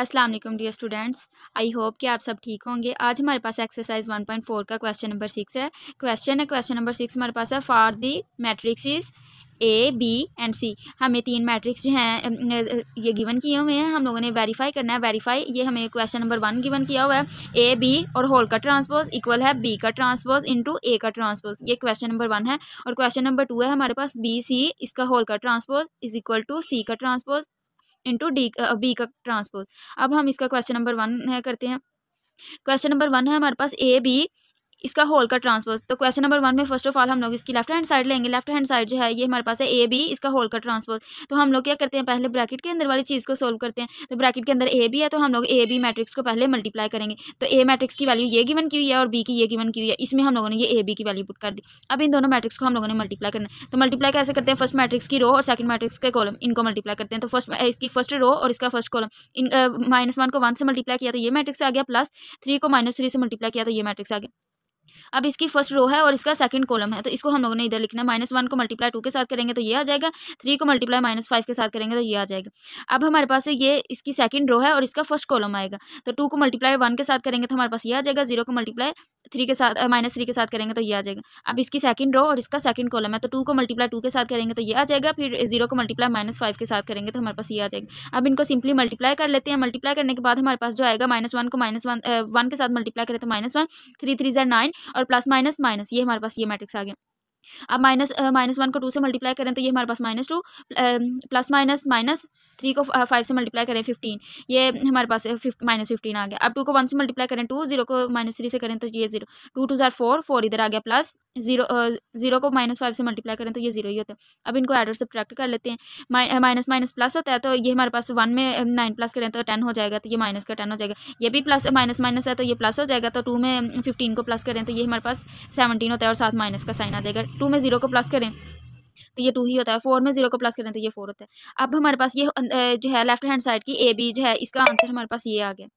Aslam dear students I hope कि आप सब ठीक होंगे आज हमारे पास एक्सरसाइज 1.4 का क्वेश्चन नंबर सिक्स है क्वेश्चन है क्वेश्चन नंबर सिक्स हमारे पास है for the matrix A B and C हमें तीन मैट्रिक्स जो हैं ये गिवन किए हुए हैं हम लोगों ने वेरीफाई करना है वेरीफाई ये हमें क्वेश्चन नंबर वन गिवन किया हुआ है ए बी और होल का ट्रांसपोज इक्वल है बी का ट्रांसपोज टू ए का ट्रांसपोज ये क्वेश्चन नंबर वन है और क्वेश्चन नंबर टू है हमारे पास बी सी इसका होल का transpose is equal to C का ट्रांसपोज इंटू डी बी का ट्रांसपोज अब हम इसका क्वेश्चन नंबर वन है करते हैं क्वेश्चन नंबर वन है हमारे पास ए बी इसका होल का ट्रांसवर्स तो क्वेश्चन नंबर वन में फर्स्ट ऑफ ऑल हम लोग इसकी लेफ्ट हैंड साइड लेंगे लेफ्ट हैंड साइड जो है ये हमारे पास है ए बी इसका होल का ट्रांसवर्स तो हम लोग क्या करते हैं पहले ब्रैकेट के अंदर वाली चीज़ को सोल्व करते हैं तो ब्रैकेट के अंदर ए बी है तो हम लोग ए बी मैट्रिक्स को पहले मल्टीप्लाई करेंगे तो ए मैट्रिक्स की वैल्यू ये गिवन की हुई है और बी की ये गिवन की हुई है इसमें हम लोगों ने ये ए बी की वैल्यू पुट कर दी अब इन दोनों मैट्रिक्स को हम लोगों ने मल्टीप्लाई करना है तो मल्टीप्लाई कैसे करते हैं फर्स्ट मैट्रिक्स की रो और सेकंड मैट्रिक्स के कॉलम इनको मल्टीप्लाई करते हैं तो फर्स्ट इसकी फर्स्ट रो और इसका फर्स्ट कॉलम इन माइनस वन को वन से मल्टीप्लाई किया तो ये मैट्रिक्स आ गया प्लस थ्री को माइनस थ्री से मल्टीप्लाई किया तो ये मैट्रिक्स आ गया अब इसकी फर्स्ट रो है और इसका सेकंड कॉलम है तो इसको हम लोगों ने इधर लिखना है माइनस वन को मल्टीप्लाई टू के साथ करेंगे तो ये आ जाएगा थ्री को मल्टीप्लाई माइनस फाइव के साथ करेंगे तो ये आ जाएगा अब हमारे पास ये इसकी सेकंड रो है और इसका फर्स्ट कॉलम आएगा तो टू को मल्टीप्लाई वन के साथ करेंगे तो हमारे पास ये आ जाएगा जीरो को मल्टीप्लाई थ्री के साथ माइनस थ्री के साथ करेंगे तो ये आ जाएगा अब इसकी सेकंड रो और इसका सेकंड कॉलम है तो टू को मल्टीप्लाई टू के साथ करेंगे तो ये आ जाएगा फिर जीरो को मल्टीप्लाई माइनस फाइव के साथ करेंगे तो हमारे पास ये आ जाएगा अब इनको सिंपली मल्टीप्लाई कर लेते हैं मल्टीप्लाई करने के बाद हमारे पास जो आएगा माइनस वन को माइनस वन वन के साथ मल्टीप्लाई करें तो minus one three three nine और प्लस माइनस माइनस ये हमारे पास ये मैट्रिक्स आ गया अब माइनस माइनस वन को टू से मल्टीप्लाई करें तो ये हमारे पास minus two plus minus minus three को फाइव से मल्टीप्लाई करें फिफ्टीन ये हमारे पास माइनस फिफ्टीन आ गया अब टू को वन से मल्टीप्लाई करें टू जीरो को माइनस थ्री से करें तो ये जीरो टू टू ज़ार फोर फोर इधर आ गया प्लस जीरो जीरो को माइनस फाइव से मल्टीप्लाई करें तो ये जीरो ही होता है अब इनको एडर से प्रैक्ट कर लेते हैं माइनस माइनस प्लस होता है तो ये हमारे पास वन में नाइन प्लस करें तो टेन हो जाएगा तो ये माइनस का टेन हो जाएगा ये भी प्लस माइनस माइनस है तो ये प्लस हो जाएगा तो टू में फिफ्टीन को प्लस करें तो ये हमारे पास सेवनटीन होता है और साथ माइनस का साइन आ जाएगा टू में ज़ीरो को प्लस करें तो ये टू ही होता है फोर में जीरो को प्लस करें तो ये फोर होता है अब हमारे पास ये अं, जो है लेफ्ट हैंड साइड की ए बी जो है इसका आंसर हमारे पास ये आ गया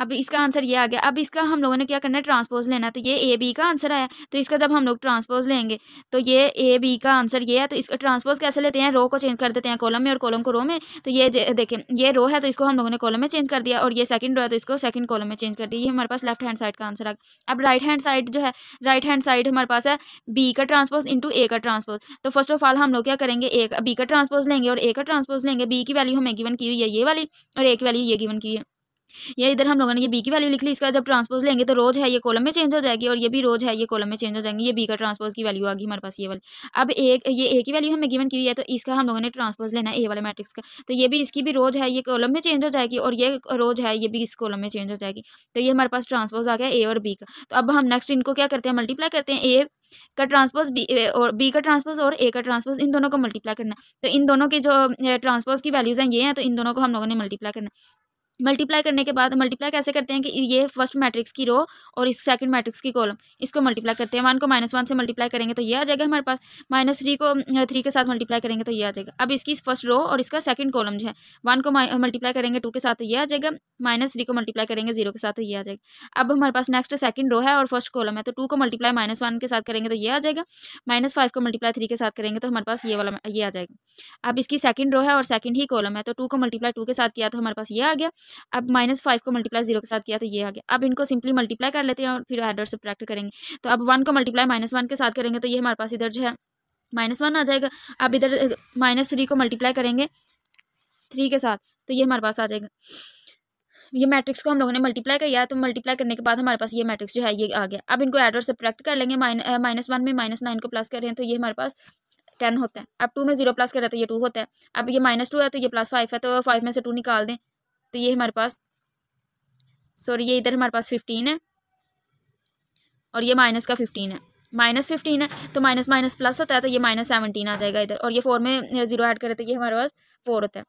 अब इसका आंसर ये आ गया अब इसका हम लोगों ने क्या करना है ट्रांसपोज लेना तो ये ए बी का आंसर आया तो इसका जब हम लोग ट्रांसपोज लेंगे तो ये ए बी का आंसर ये है तो इसका ट्रांसपोज कैसे लेते हैं रो को चेंज कर देते हैं कॉलम में और कॉलम को रो में तो ये देखें ये रो है तो इसको हम लोगों ने कॉलम में चेंज कर दिया और ये सेकंड रो है तो इसको सेकंड कॉलम में चेंज कर दिया ये हमारे पास लेफ्ट हैंड साइड का आंसर आ गया अब राइट हैंड साइड जो है राइट हैंड साइड हमारे पास है बी का ट्रांसपोज इंटू ए का ट्रांसपोज तो फर्स्ट ऑफ ऑल हम लोग क्या करेंगे ए बी का ट्रांसपोज लेंगे और ए का ट्रांसपोज लेंगे बी की वैल्यू हमें गिवन की हुई है ये वाली और ए की वैल्यू ये गिवन की है ये इधर हम लोगों ने ये बी की वैल्यू लिख ली इसका जब ट्रांसपोज लेंगे तो रोज है ये कॉलम में चेंज हो जाएगी और ये भी रोज है ये कॉलम में चेंज हो जाएंगे ये बी का ट्रांसपोज की वैल्यू आगी हमारे पास ये वाली अब एक ये ए की वैल्यू हमें गिवन की है तो इसका हम लोगों ने ट्रांसपोज लेना है ए वाले मैट्रिक्स का तो ये भी इसकी भी रोज है ये कॉलम में चेंज हो जाएगी और ये रोज है ये भी इस कॉलम में चेंज हो जाएगी तो ये हमारे पास ट्रांसपोज आ गया ए और बी का तो अब हम नेक्स्ट इनको क्या करते हैं मल्टीप्लाई करते हैं ए का ट्रांसपोज बी और बी का ट्रांसपोज और ए का ट्रांसपोज इन दोनों को मल्टीप्लाई करना है तो इन दोनों के जो ट्रांसपोज की वैल्यूज़ हैं ये हैं तो इन दोनों को हम लोगों ने मल्टीप्लाई करना मल्टीप्लाई करने के बाद मल्टीप्लाई कैसे करते हैं कि ये फर्स्ट मैट्रिक्स की रो और इस सेकंड मैट्रिक्स की कॉलम इसको मल्टीप्लाई करते हैं वन को माइनस वन से मल्टीप्लाई करेंगे तो ये आ जाएगा हमारे पास माइनस थ्री को थ्री के साथ मल्टीप्लाई करेंगे तो ये आ जाएगा अब इसकी फर्स्ट रो और इसका सेकंड कॉलम जो है वन को मल्टीप्लाई करेंगे टू के साथ तो ये आ जाएगा माइनस थ्री को मल्टीप्लाई करेंगे जीरो के साथ तो ये आ जाएगा अब हमारे पास नेक्स्ट सेकंड रो है और फर्स्ट कॉलम है तो टू को मल्टीप्लाई माइनस वन के साथ करेंगे तो ये आ जाएगा माइनस फाइव को मल्टीप्लाई थ्री के साथ करेंगे तो हमारे पास ये वाला ये आ जाएगा अब इसकी सेकंड रो है और सेकंड ही कॉलम है तो टू को मल्टीप्लाई टू के साथ किया तो हमारे पास ये आ गया अब माइनस फाइव को मल्टीप्लाई जीरो के साथ किया तो ये आ गया अब इनको सिंपली मल्टीप्लाई कर लेते हैं और फिर एड और सब्ट्रैक्ट करेंगे तो अब वन को मल्टीप्लाई माइनस वन के साथ करेंगे तो ये हमारे पास इधर जो है माइनस वन आ जाएगा अब इधर माइनस थ्री को मल्टीप्लाई करेंगे थ्री के साथ तो ये हमारे पास आ जाएगा ये मैट्रिक्स को हम लोगों ने मल्टीप्लाई किया तो मल्टीप्लाई करने के बाद हमारे पास ये मैट्रिक्स जो है ये आ गया अब इनको एड और सब्ट्रैक्ट कर लेंगे माइनस वन में माइनस नाइन को प्लस करें तो ये हमारे पास टेन होता है अब टू में जीरो प्लस करें तो ये टू होता है अब ये माइनस टू है तो ये प्लस फाइव है तो फाइव में से टू निकाल दें तो ये हमारे पास सॉरी ये इधर हमारे पास फिफ्टीन है और ये माइनस का फिफ्टीन है माइनस फिफ्टीन है तो माइनस माइनस प्लस होता है तो ये माइनस सेवनटीन आ जाएगा इधर और ये फोर में जीरो ऐड करें तो ये हमारे पास फोर होता है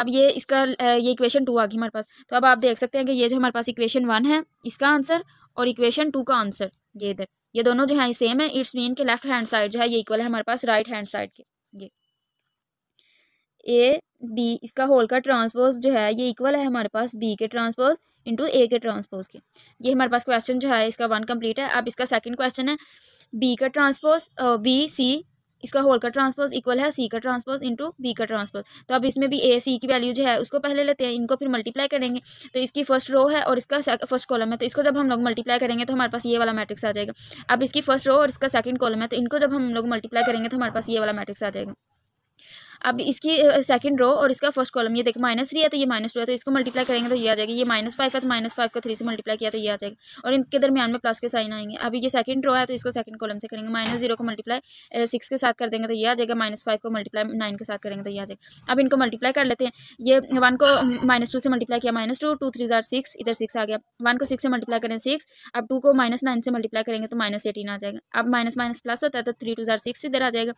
अब ये इसका ये इक्वेशन टू आ गई हमारे पास तो अब आप देख सकते हैं कि ये जो हमारे पास इक्वेशन वन है इसका आंसर और इक्वेशन टू का आंसर ये इधर ये दोनों जो है सेम है इट्स मीन के लेफ्ट हैंड साइड जो है ये इक्वल है हमारे पास राइट हैंड साइड के ये ए बी इसका होल का ट्रांसपोज जो है ये इक्वल है हमारे पास बी के ट्रांसपोज इंटू ए के ट्रांसपोज के ये हमारे पास क्वेश्चन जो है इसका वन कंप्लीट है अब इसका सेकंड क्वेश्चन है बी का ट्रांसपोज बी सी इसका होल का ट्रांसपोज इक्वल है सी का ट्रांसपोज इंटू बी का ट्रांसपोज तो अब इसमें भी ए सी की वैल्यू जो है उसको पहले लेते हैं इनको फिर मल्टीप्लाई करेंगे तो इसकी फर्स्ट रो है और इसका फर्स्ट कॉलम है तो इसको जब हम लोग मल्टीप्लाई करेंगे तो हमारे पास ये वाला मैट्रिक्स आ जाएगा अब इसकी फर्स्ट रो और इसका सेकंड कॉलम है तो इनको जब हम लोग मल्टीप्लाई करेंगे तो हमारे पास ये वाला मैट्रिक्स आ जाएगा अब इसकी सेकंड रो और इसका फर्स्ट कॉलम ये देखो माइनस थ्री है तो ये माइनस टू है तो इसको मल्टीप्लाई करेंगे तो ये आ जाएगी ये माइनस फाइव है तो माइनस फाइव का थ्री से मल्टीप्लाई किया तो ये आ जाएगा और इनके दरमियान में प्लस के साइन आएंगे अभी ये सेकंड रो है तो इसको सेकंड कॉलम से करेंगे माइनस जीरो को मल्टीप्लाई सिक्स के साथ कर देंगे तो ये आ जाएगा माइनस फाइव को मल्टीप्लाई नाइन के साथ करेंगे तो ये आ जाएगा अब इनको मल्टीप्लाई कर लेते हैं ये वन को माइनस टू से मल्टीप्लाई किया माइनस टू टू थ्री जार सिक्स इधर सिक्स आ गया वन को सिक्स से मल्टीप्लाई करें सिक्स अब टू को माइनस नाइन से मल्टीप्लाई करेंगे तो माइनस एटीन आ जाएगा अब माइनस माइनस प्लस होता है तो थ्री टू जार सिक्स इधर आ जाएगा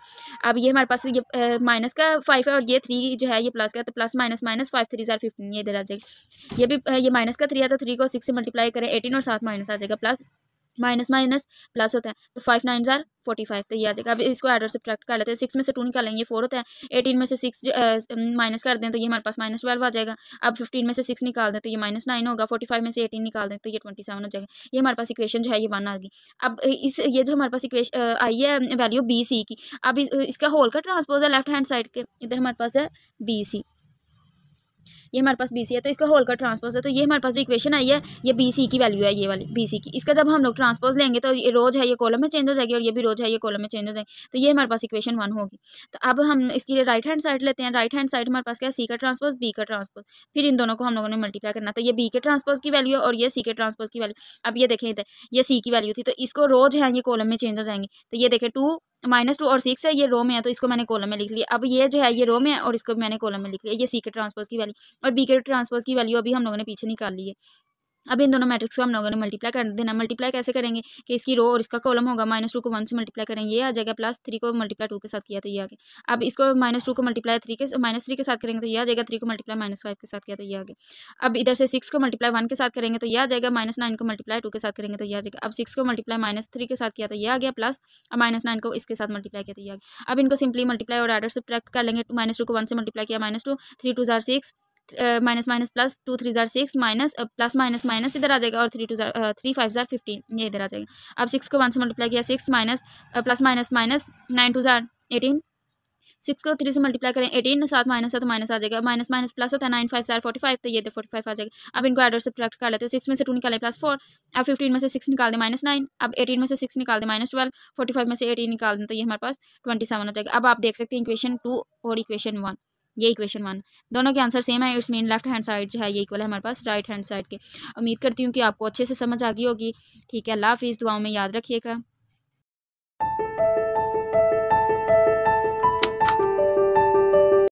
अब ये हमारे पास ये माइनस का फाइव है और ये थ्री जो है ये प्लस का तो plus minus minus five three ज़ार फिफ्टीन ये इधर आ जाएगा ये भी ये माइनस का थ्री है तो थ्री को सिक्स से मल्टीप्लाई करें एटीन और साथ माइनस आ जाएगा प्लस माइनस माइनस प्लस होता है तो फाइव नाइन जार फोर्टी फाइव तो ये आ जाएगा अब इसको एड और सब्ट्रैक्ट कर लेते हैं सिक्स में से टू निकालेंगे फोर होता है एटीन में से सिक्स माइनस कर दें तो ये हमारे पास माइनस ट्वेल्व आ जाएगा अब फिफ्टीन में से सिक्स निकाल दें तो ये माइनस नाइन होगा फोर्टी फाइव में से एटीन निकाल दें तो ये ट्वेंटी सेवन हो जाएगा ये हमारे पास इक्वेशन जो है ये वन आ गई अब इस ये जो हमारे पास इक्वेशन आई है वैल्यू बी सी की अब इसका होल का ट्रांसपोज है लेफ्ट हैंड साइड के इधर हमारे पास है बी सी ये हमारे पास बी सी है तो इसका होल का ट्रांसपोज है तो ये हमारे पास जो इक्वेशन आई है ये बी सी की वैल्यू है ये वाली बी की इसका जब हम लोग ट्रांसपोज लेंगे तो ये रोज है ये कॉलम में चेंज हो जाएगी और ये भी रोज है ये कॉलम में चेंज हो जाएगी तो ये हमारे पास इक्वेशन वन होगी तो अब हम इसके लिए राइट हैंड साइड लेते हैं राइट हैंड साइड हमारे पास क्या सी का ट्रांसपोज बी का ट्रांसपोज फिर इन दोनों को हम लोगों ने मल्टीप्लाई करना तो ये बी के ट्रांसपोज की वैल्यू है और ये सी के ट्रांसपोज की वैल्यू अब ये देखें ये सी की वैल्यू थी तो इसको रोज है ये कॉलम में चेंज हो जाएंगे तो ये देखें टू माइनस टू और सिक्स है ये रो में है तो इसको मैंने कॉलम में लिख लिया अब ये जो है ये रो में है और इसको मैंने कॉलम में लिख लिया ये सी के ट्रांसपोज की वैल्यू और बी के ट्रांसपोज की वैल्यू अभी हम लोगों ने पीछे निकाल ली है अब इन दोनों मैट्रिक्स को हम लोगों ने मल्टीप्लाई कर देना मल्टीप्लाई कैसे करेंगे कि इसकी रो और इसका कॉलम होगा माइनस टू को वन से मल्टीप्लाई करेंगे ये आ जाएगा प्लस थ्री को मल्टीप्लाई टू के साथ किया तो ये आगे अब इसको माइनस टू को मल्टीप्लाई थ्री के माइनस थ्री के साथ करेंगे तो ये आ जाएगा थ्री को मल्टीप्लाई माइनस फाइव के साथ किया तो ये आगे अब इधर से सिक्स को मल्टीप्लाई वन के साथ करेंगे तो यह आ जाएगा माइनस नाइन को मल्टीप्लाई टू के साथ करेंगे तो यह आ जाएगा अब सिक्स को मल्टीप्लाई माइनस थ्री के साथ किया तो यह आ गया प्लस अब माइनस नाइन को इसके साथ मल्टीप्लाई किया तो यह आगे अब इनको सिंपली मल्टीप्लाई और आर्डर से प्रैक्ट कर लेंगे माइनस टू को वन से मल्टीप्लाई किया माइनस टू थ्री टू जार six minus minus plus two three ज़ार six minus plus minus minus इधर आ जाएगा और थ्री टू ज़ार थ्री फाइव ज़ार फिफ्टीन ये इधर आ जाएगा अब सिक्स को वन से मल्टीप्लाई किया six minus plus minus minus nine two ज़ार एटीन सिक्स को थ्री से मल्टीप्लाई करें एटीन सात माइनस है तो माइनस आ जाएगा माइनस माइनस प्लस होता है नाइन फाइव सार फोर्टी फाइव तो ये इधर फोर्टी फाइव आ जाएगा अब इनको एडर से प्रोडक्ट कर लेते हैं सिक्स में से टू निकाले प्लस फोर अब फिफ्टीन में से सिक्स निकाल दें माइनस नाइन अब एटीन में से सिक्स निकाल दें माइनस ट्वेल्व फोर्टी फाइव में से एटीन निकाल दें तो ये हमारे पास ट्वेंटी सेवन हो जाएगा अब आप देख सकते हैं इक्वेशन टू और इक्वेशन वन ये इक्वेशन वन दोनों के आंसर सेम है it's main left hand side जो है ये इक्वल है हमारे पास राइट हैंड साइड के उम्मीद करती हूँ कि आपको अच्छे से समझ आ गई होगी ठीक है अल्लाह हाफिज़ दुआओं में याद रखिएगा